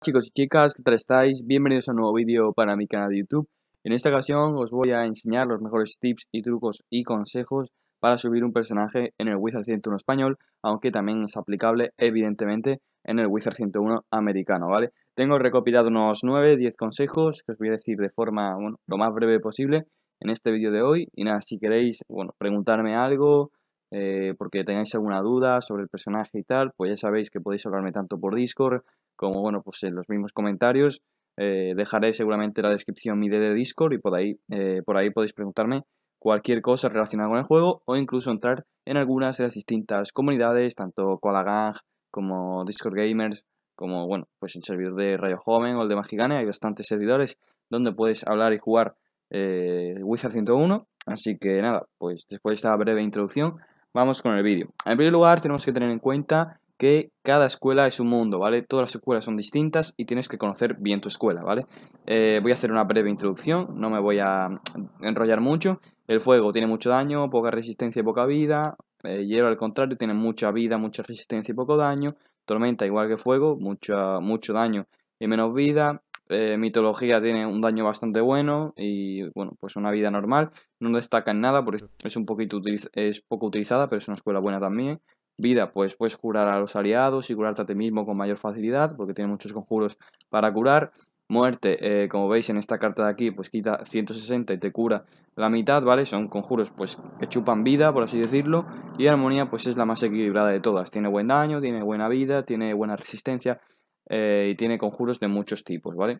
Chicos y chicas, ¿qué tal estáis? Bienvenidos a un nuevo vídeo para mi canal de YouTube. En esta ocasión os voy a enseñar los mejores tips y trucos y consejos para subir un personaje en el Wizard 101 español, aunque también es aplicable evidentemente en el Wizard 101 americano, ¿vale? Tengo recopilado unos 9, 10 consejos que os voy a decir de forma, lo más breve posible en este vídeo de hoy. Y nada, si queréis, bueno, preguntarme algo, eh, porque tengáis alguna duda sobre el personaje y tal, pues ya sabéis que podéis hablarme tanto por Discord como bueno, pues en los mismos comentarios. Eh, dejaré seguramente la descripción mi de Discord y por ahí, eh, por ahí podéis preguntarme cualquier cosa relacionada con el juego o incluso entrar en algunas de las distintas comunidades, tanto Gang como Discord Gamers, como bueno, pues el servidor de Rayo Joven o el de Magigane, hay bastantes servidores donde puedes hablar y jugar eh, Wizard 101. Así que nada, pues después de esta breve introducción, vamos con el vídeo. En primer lugar, tenemos que tener en cuenta que cada escuela es un mundo, ¿vale? Todas las escuelas son distintas y tienes que conocer bien tu escuela, ¿vale? Eh, voy a hacer una breve introducción, no me voy a mm, enrollar mucho. El fuego tiene mucho daño, poca resistencia y poca vida. Eh, hielo, al contrario, tiene mucha vida, mucha resistencia y poco daño. Tormenta, igual que fuego, mucho daño y menos vida. Eh, mitología tiene un daño bastante bueno y bueno, pues una vida normal. No destaca en nada, porque es un poquito es poco utilizada, pero es una escuela buena también. Vida, pues puedes curar a los aliados y curarte a ti mismo con mayor facilidad, porque tiene muchos conjuros para curar. Muerte, eh, como veis en esta carta de aquí, pues quita 160 y te cura la mitad, ¿vale? Son conjuros pues que chupan vida, por así decirlo. Y Armonía pues es la más equilibrada de todas. Tiene buen daño, tiene buena vida, tiene buena resistencia eh, y tiene conjuros de muchos tipos, ¿vale?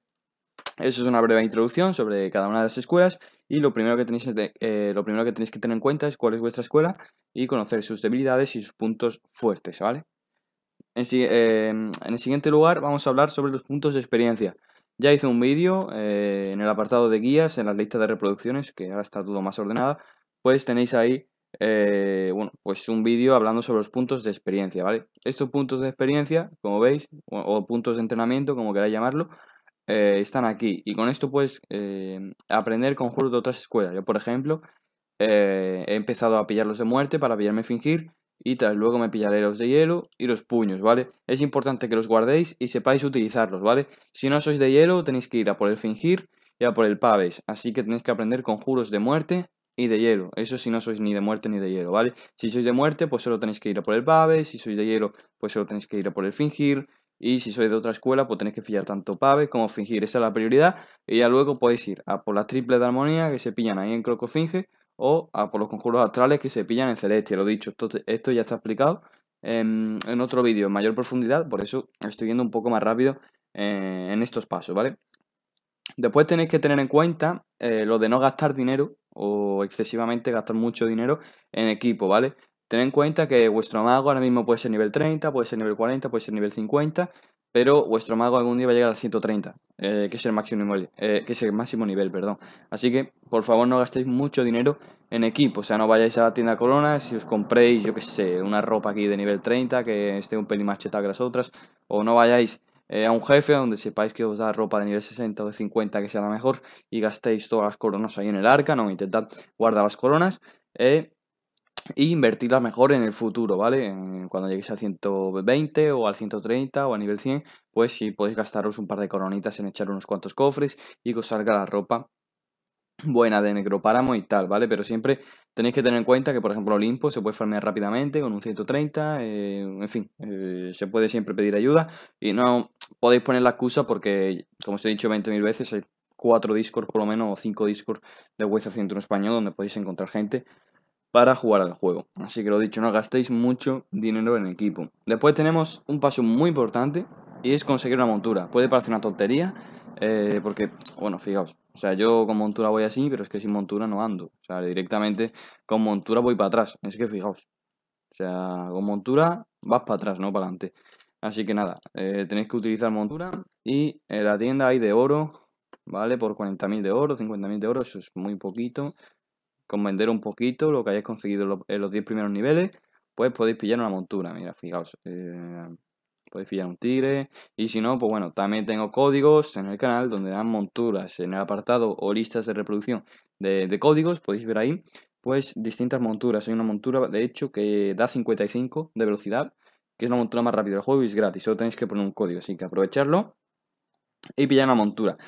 Eso es una breve introducción sobre cada una de las escuelas y lo primero que tenéis, eh, lo primero que, tenéis que tener en cuenta es cuál es vuestra escuela y conocer sus debilidades y sus puntos fuertes, ¿vale? En, eh, el siguiente lugar vamos a hablar sobre los puntos de experiencia. Ya hice un vídeo eh, en el apartado de guías, en la lista de reproducciones, que ahora está todo más ordenada, pues tenéis ahí pues un vídeo hablando sobre los puntos de experiencia, ¿vale? Estos puntos de experiencia, como veis, o, o puntos de entrenamiento, como queráis llamarlo, eh, están aquí. Y con esto puedes eh, aprender conjuros de otras escuelas. Yo, por ejemplo, eh, he empezado a pillarlos de muerte para pillarme fingir. Y tras luego me pillaré los de hielo y los puños, ¿vale? Es importante que los guardéis y sepáis utilizarlos, ¿vale? Si no sois de hielo, tenéis que ir a por el fingir y a por el paves. Así que tenéis que aprender conjuros de muerte y de hielo. Eso si no sois ni de muerte ni de hielo, ¿vale? Si sois de muerte, pues solo tenéis que ir a por el paves Si sois de hielo, pues solo tenéis que ir a por el fingir. Y si sois de otra escuela, pues tenéis que fijar tanto paves como fingir. Esa es la prioridad. Y ya luego podéis ir a por las triples de armonía que se pillan ahí en crocofinge o a por los conjuros astrales que se pillan en celestia. Lo dicho, esto, esto ya está explicado en, otro vídeo en mayor profundidad. Por eso estoy yendo un poco más rápido eh, en estos pasos, ¿vale? Después tenéis que tener en cuenta eh, lo de no gastar dinero o excesivamente gastar mucho dinero en equipo, ¿vale? Ten en cuenta que vuestro mago ahora mismo puede ser nivel 30, puede ser nivel 40, puede ser nivel 50, pero vuestro mago algún día va a llegar a 130, eh, que, es el máximo nivel, eh, que es el máximo nivel, perdón. Así que, por favor, no gastéis mucho dinero en equipo, o sea, no vayáis a la tienda coronas, si os compréis, yo qué sé, una ropa aquí de nivel 30, que esté un pelín más cheta que las otras, o no vayáis eh, a un jefe donde sepáis que os da ropa de nivel 60 o de 50 que sea la mejor y gastéis todas las coronas ahí en el arca, no, intentad guardar las coronas. Eh, y invertirla mejor en el futuro, ¿vale? Cuando lleguéis al 120 o al 130 o a nivel 100, pues si sí, podéis gastaros un par de coronitas en echar unos cuantos cofres y que os salga la ropa buena de necropáramo y tal, ¿vale? Pero siempre tenéis que tener en cuenta que, por ejemplo, Olimpo se puede farmear rápidamente con un 130, eh, en fin, eh, se puede siempre pedir ayuda y no podéis poner la excusa porque, como os he dicho 20.000 veces, hay cuatro discos, por lo menos o cinco discos de Hueso Centro Español donde podéis encontrar gente para jugar al juego. Así que lo dicho, no gastéis mucho dinero en equipo. Después tenemos un paso muy importante y es conseguir una montura. Puede parecer una tontería, eh, porque, bueno, fijaos, o sea, yo con montura voy así, pero es que sin montura no ando. O sea, directamente con montura voy para atrás. Es que fijaos. O sea, con montura vas para atrás, no para adelante. Así que nada, eh, tenéis que utilizar montura y en eh, la tienda hay de oro, ¿vale? Por 40.000 de oro, 50.000 de oro, eso es muy poquito con vender un poquito lo que hayáis conseguido en los 10 primeros niveles, pues podéis pillar una montura. Mira, fijaos. Eh, podéis pillar un tigre. Y si no, pues bueno, también tengo códigos en el canal donde dan monturas en el apartado o listas de reproducción de, de códigos. Podéis ver ahí, pues distintas monturas. Hay una montura, de hecho, que da 55 de velocidad, que es la montura más rápida del juego y es gratis. Solo tenéis que poner un código, así que aprovecharlo y pillar una montura.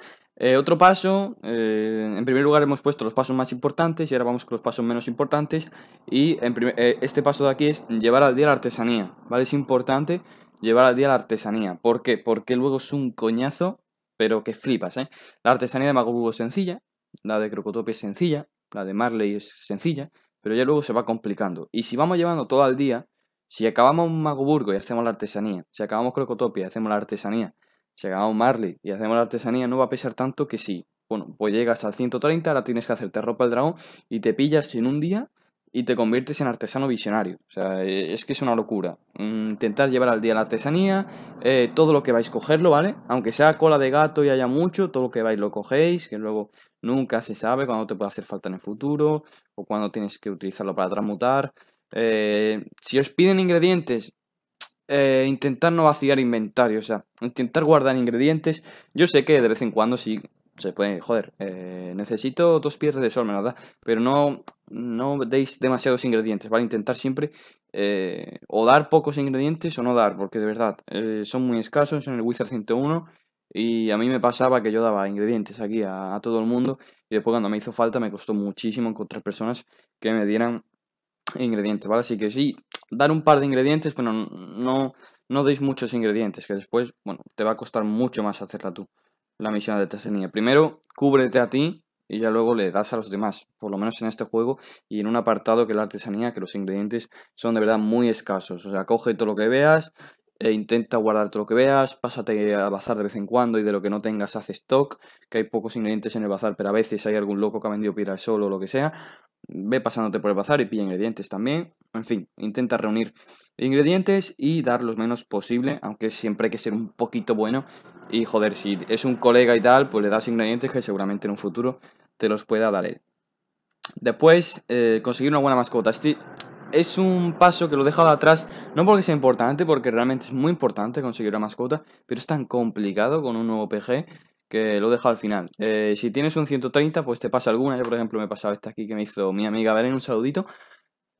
Eh, otro paso, eh, en primer lugar hemos puesto los pasos más importantes y ahora vamos con los pasos menos importantes. Y en eh, este paso de aquí es llevar al día la artesanía, ¿vale? Es importante llevar al día la artesanía. ¿Por qué? Porque luego es un coñazo, pero que flipas, ¿eh? La artesanía de Magoburgo es sencilla, la de Crocotopia es sencilla, la de Marley es sencilla, pero ya luego se va complicando. Y si vamos llevando todo al día, si acabamos Magoburgo y hacemos la artesanía, si acabamos Crocotopia y hacemos la artesanía, llegamos a Marley y hacemos la artesanía, no va a pesar tanto que sí. Bueno, pues llegas al 130, ahora tienes que hacerte ropa el dragón y te pillas en un día y te conviertes en artesano visionario. O sea, e-, es que es una locura. Mm, intentar llevar al día la artesanía, eh, todo lo que vais a cogerlo, ¿vale? Aunque sea cola de gato y haya mucho, todo lo que vais lo cogéis, que luego nunca se sabe cuándo te puede hacer falta en el futuro o cuándo tienes que utilizarlo para transmutar. Eh, si os piden ingredientes, eh, intentar no vaciar inventario, o sea, intentar guardar ingredientes. Yo sé que de vez en cuando sí se puede, joder, eh, necesito dos piedras de sol, me pero no, no deis demasiados ingredientes, ¿vale? Intentar siempre eh, o dar pocos ingredientes o no dar, porque de verdad son muy escasos en el Wizard 101 y a mí me pasaba que yo daba ingredientes aquí a todo el mundo y después cuando me hizo falta me costó muchísimo encontrar personas que me dieran ingredientes, ¿vale? Así que sí, dar un par de ingredientes, pero no, no, deis muchos ingredientes, que después, bueno, te va a costar mucho más hacerla tú, la misión de artesanía. Primero, cúbrete a ti y ya luego le das a los demás, por lo menos en este juego y en un apartado que es la artesanía, que los ingredientes son de verdad muy escasos. O sea, coge todo lo que veas e intenta guardar todo lo que veas, pásate a bazar de vez en cuando y de lo que no tengas haz stock, que hay pocos ingredientes en el bazar, pero a veces hay algún loco que ha vendido piedra solo o lo que sea, Ve pasándote por el bazar y pilla ingredientes también. En fin, intenta reunir ingredientes y dar los menos posible, aunque siempre hay que ser un poquito bueno. Y joder, si es un colega y tal, pues le das ingredientes que seguramente en un futuro te los pueda dar él. Después, eh, conseguir una buena mascota. Este es un paso que lo he dejado atrás, no porque sea importante, porque realmente es muy importante conseguir una mascota, pero es tan complicado con un nuevo PG que lo he dejado al final. Eh, si tienes un 130, pues te pasa alguna. Yo, por ejemplo, me he pasado esta aquí que me hizo mi amiga Belén, un saludito.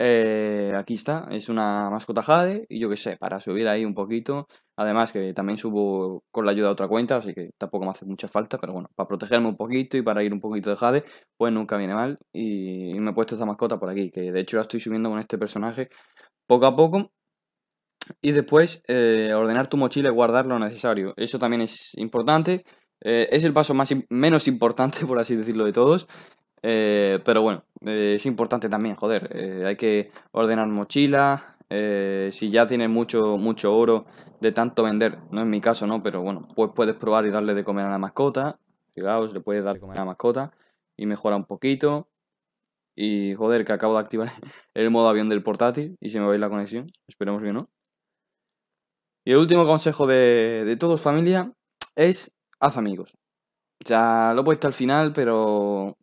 Eh, aquí está, es una mascota Jade y yo qué sé, para subir ahí un poquito. Además que también subo con la ayuda de otra cuenta, así que tampoco me hace mucha falta, pero bueno, para protegerme un poquito y para ir un poquito de Jade, pues nunca viene mal. Y, me he puesto esta mascota por aquí, que de hecho la estoy subiendo con este personaje poco a poco. Y después eh, ordenar tu mochila y guardar lo necesario. Eso también es importante. Eh, es el paso más, menos importante, por así decirlo, de todos. Eh, pero bueno, eh, es importante también, joder. hay que ordenar mochila. si ya tienes mucho, mucho oro de tanto vender, no es mi caso, ¿no? Pero bueno, pues puedes probar y darle de comer a la mascota. Fijaos, le puedes dar de comer a la mascota y mejora un poquito. Y joder, que acabo de activar el modo avión del portátil y se me va a ir la conexión. Esperemos que no. Y el último consejo de, de todos, familia, es haz amigos. Ya lo he puesto al final, pero.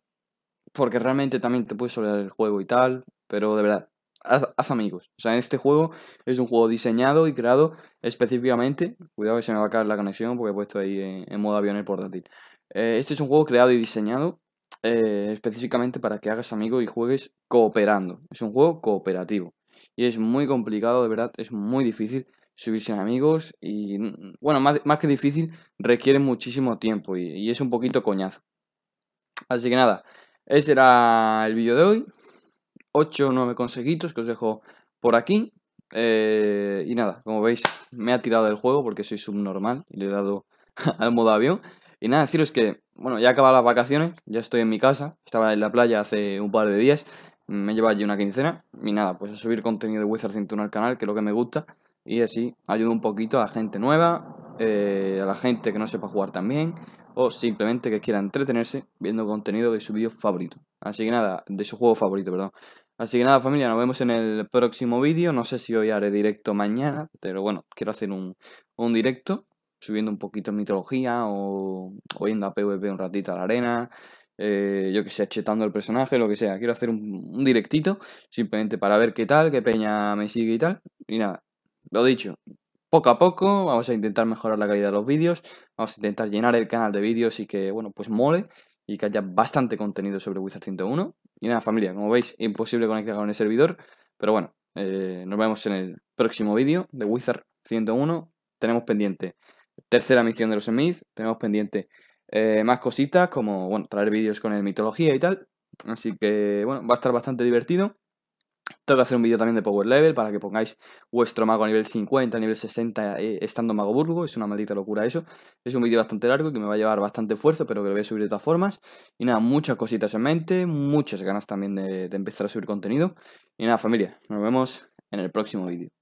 Porque realmente también te puedes olvidar el juego y tal. Pero de verdad, haz, amigos. O sea, este juego es un juego diseñado y creado específicamente. Cuidado que se me va a caer la conexión porque he puesto ahí en, modo avión el portátil. Eh, este es un juego creado y diseñado eh, específicamente para que hagas amigos y juegues cooperando. Es un juego cooperativo. Y es muy complicado, de verdad, es muy difícil subirse en amigos y, bueno, más, que difícil, requiere muchísimo tiempo y, es un poquito coñazo. Así que nada, ese era el vídeo de hoy. 8 o 9 consejitos que os dejo por aquí. Eh, y nada, como veis, me ha tirado del juego porque soy subnormal y le he dado al modo avión. Y nada, deciros que, bueno, ya acaban las vacaciones, ya estoy en mi casa, estaba en la playa hace un par de días, me llevado allí una quincena. Y nada, pues a subir contenido de Wizard 101 al canal, que es lo que me gusta. Y así ayuda un poquito a gente nueva, eh, a la gente que no sepa jugar también, o simplemente que quiera entretenerse viendo contenido de su vídeo favorito. Así que nada, de su juego favorito, perdón. Así que nada familia, nos vemos en el próximo vídeo. No sé si hoy haré directo mañana, pero bueno, quiero hacer un, directo subiendo un poquito mitología o, oyendo a PvP un ratito a la arena, eh, yo que sé, chetando el personaje, lo que sea. Quiero hacer un, un, directito simplemente para ver qué tal, qué peña me sigue y tal. Y nada, lo dicho, poco a poco vamos a intentar mejorar la calidad de los vídeos, vamos a intentar llenar el canal de vídeos y que, bueno, pues mole y que haya bastante contenido sobre Wizard 101. Y nada, familia, como veis, imposible conectar con el servidor, pero bueno, eh, nos vemos en el próximo vídeo de Wizard 101. Tenemos pendiente tercera misión de los Smith, tenemos pendiente eh, más cositas como, bueno, traer vídeos con el mitología y tal. Así que, bueno, va a estar bastante divertido. Tengo que hacer un vídeo también de Power Level para que pongáis vuestro mago a nivel 50, a nivel 60, eh, estando mago burgo. Es una maldita locura eso. Es un vídeo bastante largo que me va a llevar bastante esfuerzo, pero que lo voy a subir de todas formas. Y nada, muchas cositas en mente, muchas ganas también de empezar a subir contenido. Y nada, familia, nos vemos en el próximo vídeo.